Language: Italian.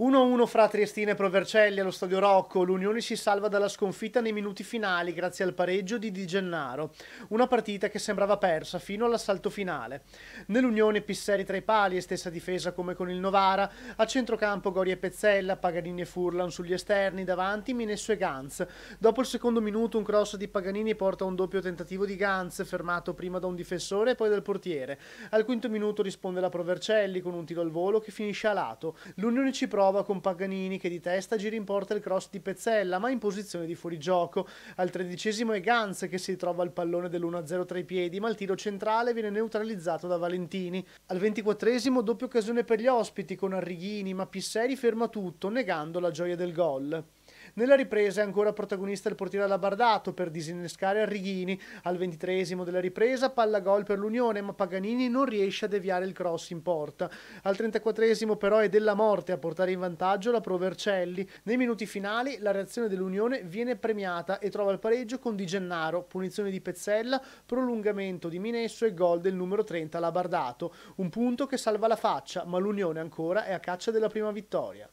1-1 fra Triestina e Provercelli allo Stadio Rocco, l'Unione si salva dalla sconfitta nei minuti finali grazie al pareggio di Di Gennaro, una partita che sembrava persa fino all'assalto finale. Nell'Unione Pisseri tra i pali e stessa difesa come con il Novara, a centrocampo Gori e Pezzella, Paganini e Furlan sugli esterni, davanti Minesso e Ganz. Dopo il secondo minuto un cross di Paganini porta a un doppio tentativo di Ganz, fermato prima da un difensore e poi dal portiere. Al quinto minuto risponde la Provercelli con un tiro al volo che finisce a lato. L'Unione ci prova prova con Paganini che di testa gira in porta il cross di Pezzella, ma in posizione di fuorigioco. Al tredicesimo è Ganz che si ritrova al pallone dell'1-0 tra i piedi, ma il tiro centrale viene neutralizzato da Valentini. Al ventiquattresimo doppia occasione per gli ospiti con Arrighini, ma Pisseri ferma tutto, negando la gioia del gol. Nella ripresa è ancora protagonista il portiere Labardato per disinnescare Arrighini. Al ventitreesimo della ripresa palla gol per l'Unione, ma Paganini non riesce a deviare il cross in porta. Al trentaquattresimo però è della morte a portare in vantaggio la Provercelli. Nei minuti finali la reazione dell'Unione viene premiata e trova il pareggio con Di Gennaro, punizione di Pezzella, prolungamento di Minesso e gol del numero 30 Labardato. Un punto che salva la faccia, ma l'Unione ancora è a caccia della prima vittoria.